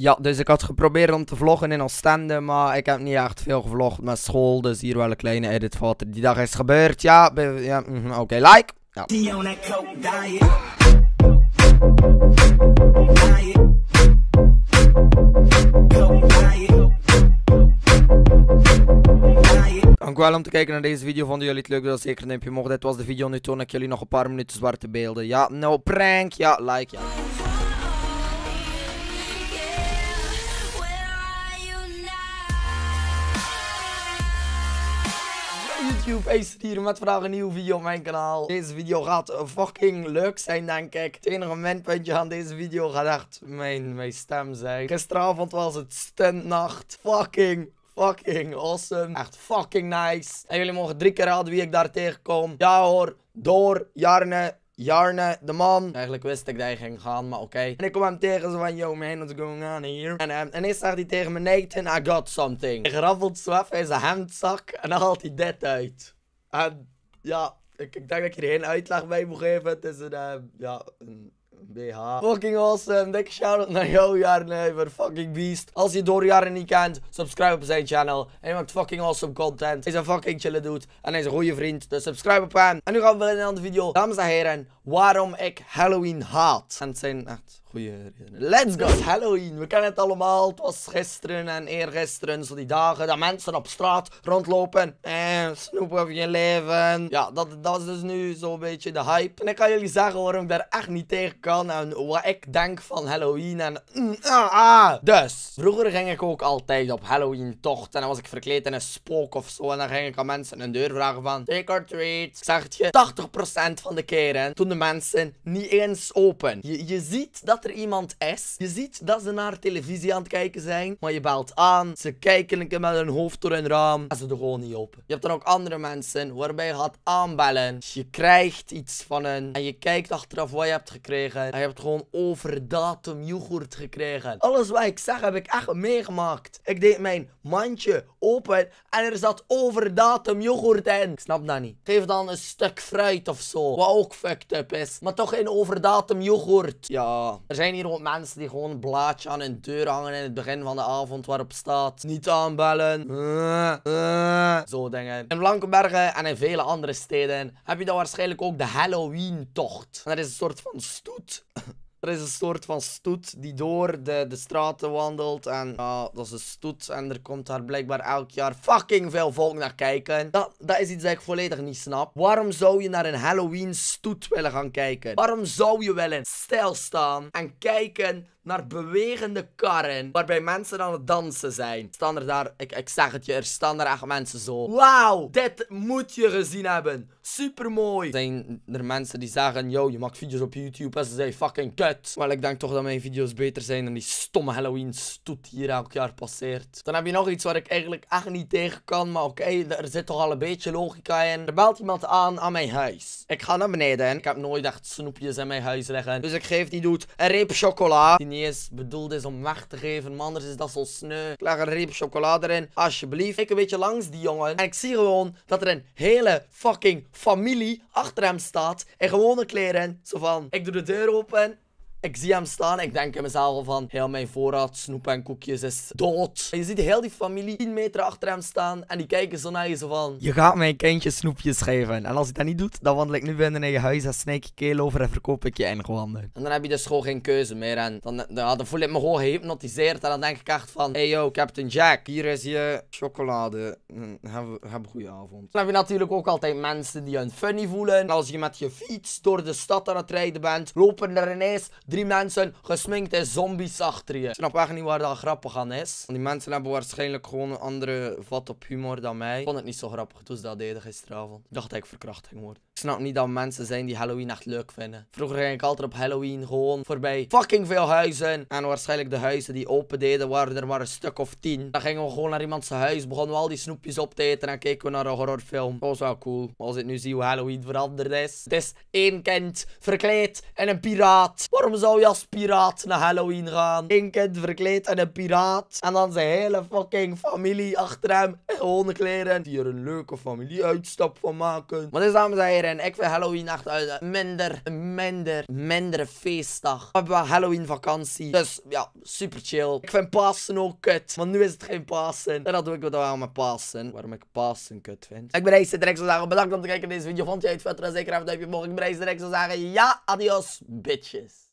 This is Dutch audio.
Ja, dus ik had geprobeerd om te vloggen in Oostende, maar ik heb niet echt veel gevlogd met school. Dus hier wel een kleine edit voor die dag is gebeurd. Ja, ja mhm, oké, like. Ja. wel om te kijken naar deze video. Vonden jullie het leuk? Dat zeker een duimpje mocht. Dit was de video. Nu toon ik jullie nog een paar minuten zwarte beelden. Ja, no prank. Ja, like. Ja. YouTube, Ace hier met vandaag een nieuwe video op mijn kanaal. Deze video gaat fucking leuk zijn, denk ik. Het enige momentpuntje aan deze video gaat echt mijn, mijn stem zijn. Gisteravond was het stuntnacht. Fucking fucking awesome. Echt fucking nice. En jullie mogen drie keer raden wie ik daar tegenkom. Ja hoor, Door, Jarne Jarne, de man. Eigenlijk wist ik dat hij ging gaan, maar oké. En ik kom hem tegen, zo van, yo man, what's going on here? En, ehm, en eerst zegt hij tegen me, Nathan, I got something. Hij raffelt zo even in zijn handzak. en dan haalt hij dit uit. En ja, ik, ik denk dat ik hier geen uitleg bij moet geven. Het is een, ehm, ja, een BH. Fucking awesome. Dikke shout-out naar jou, Jarnever. Fucking beast. Als je door niet kent, subscribe op zijn channel. Hij maakt fucking awesome content. Hij is een fucking chille dude. En hij is een goede vriend. Dus subscribe op hem. En nu gaan we weer in een andere video. Dames en heren, waarom ik Halloween haat. En het zijn echt Let's go! Halloween! We kennen het allemaal. Het was gisteren en eergisteren. Zo die dagen dat mensen op straat rondlopen. en snoepen over je leven. Ja, dat, dat was dus nu zo'n beetje de hype. En ik kan jullie zeggen waarom ik daar echt niet tegen kan. En wat ik denk van Halloween en... Mm, ah, ah, Dus, vroeger ging ik ook altijd op Halloween tocht. En dan was ik verkleed in een spook of zo. En dan ging ik aan mensen een deur vragen van... Take or treat. zeg het je, 80% van de keren toen de mensen niet eens open. Je, je ziet dat er iemand is. Je ziet dat ze naar televisie aan het kijken zijn. Maar je belt aan. Ze kijken een keer met hun hoofd door hun raam. En ze doen gewoon niet open. Je hebt dan ook andere mensen waarbij je gaat aanbellen. je krijgt iets van hen. En je kijkt achteraf wat je hebt gekregen. En je hebt gewoon overdatum yoghurt gekregen. Alles wat ik zeg heb ik echt meegemaakt. Ik deed mijn mandje open. En er zat overdatum yoghurt in. Ik snap dat niet. Geef dan een stuk fruit of zo. Wat ook fucked up is. Maar toch geen overdatum yoghurt. Ja. Er zijn hier ook mensen die gewoon een blaadje aan hun deur hangen in het begin van de avond waarop staat. Niet aanbellen. Eh, eh. zo dingen. In Blankenbergen en in vele andere steden heb je dan waarschijnlijk ook de Halloween tocht. dat is een soort van stoet er is een soort van stoet die door de, de straten wandelt. En uh, dat is een stoet. En er komt daar blijkbaar elk jaar fucking veel volk naar kijken. Dat, dat is iets dat ik volledig niet snap. Waarom zou je naar een Halloween stoet willen gaan kijken? Waarom zou je wel in stil staan en kijken naar bewegende karren waarbij mensen aan het dansen zijn. Staan er daar, ik, ik zeg het je, er staan er echt mensen zo. Wauw, dit moet je gezien hebben. Supermooi. Zijn er mensen die zeggen, yo, je maakt video's op YouTube en ze zijn fucking kut. Maar ik denk toch dat mijn video's beter zijn dan die stomme Halloween stoet hier elk jaar passeert. Dan heb je nog iets waar ik eigenlijk echt niet tegen kan. Maar oké, er zit toch al een beetje logica in. Er belt iemand aan aan mijn huis. Ik ga naar beneden. Ik heb nooit echt snoepjes in mijn huis leggen, Dus ik geef die doet een reep chocola. Die niet eens bedoeld is om weg te geven. Maar anders is dat zo sneu. Ik leg een reep chocola erin. Alsjeblieft. Ik een beetje langs die jongen. En ik zie gewoon dat er een hele fucking familie achter hem staat. in gewone kleren. Zo van, ik doe de deur open ik zie hem staan ik denk in mezelf van... Heel mijn voorraad snoep en koekjes is dood. En je ziet heel die familie 10 meter achter hem staan. En die kijken zo naar je zo van... Je gaat mijn kindje snoepjes geven. En als hij dat niet doet, dan wandel ik nu binnen in je huis en sneek je keel over en verkoop ik je in gewanden En dan heb je dus gewoon geen keuze meer. En dan, dan voel ik me gewoon gehypnotiseerd. En dan denk ik echt van... Hey yo, Captain Jack, hier is je chocolade. Heb, mm, heb een goede avond. Dan heb je natuurlijk ook altijd mensen die hun funny voelen. Als je met je fiets door de stad aan het rijden bent, lopen er ineens drie mensen gesminkte zombies achter je. Ik snap echt niet waar dat grappig aan is. Want die mensen hebben waarschijnlijk gewoon een andere vat op humor dan mij. Ik vond het niet zo grappig toen ze dat deden gisteravond. Ik dacht dat ik verkrachting word. Ik snap niet dat mensen zijn die Halloween echt leuk vinden. Vroeger ging ik altijd op Halloween gewoon voorbij fucking veel huizen. En waarschijnlijk de huizen die open deden waren er maar een stuk of tien. Dan gingen we gewoon naar iemands huis, begonnen we al die snoepjes op te eten en keken we naar een horrorfilm. Dat was wel cool. Maar als ik nu zie hoe Halloween veranderd is. Het is één kind verkleed en een piraat. Waarom zou je als piraat naar Halloween gaan? Eén kind verkleed en een piraat. En dan zijn hele fucking familie achter hem in gewone kleren. Die er een leuke familieuitstap van maken. Wat is dames en heren? En ik vind Halloween echt een minder, minder, minder feestdag. We hebben wel Halloween vakantie. Dus ja, super chill. Ik vind Pasen ook kut. want nu is het geen Pasen. En dat doe ik aan met Pasen. Waarom ik Pasen kut vind. Ik ben Ace direct zo zeggen. Bedankt om te kijken naar deze video. Vond je het vet? Dan zeker even een duimpje omhoog. Ik ben Ace direct zo zeggen. Ja, adios, bitches.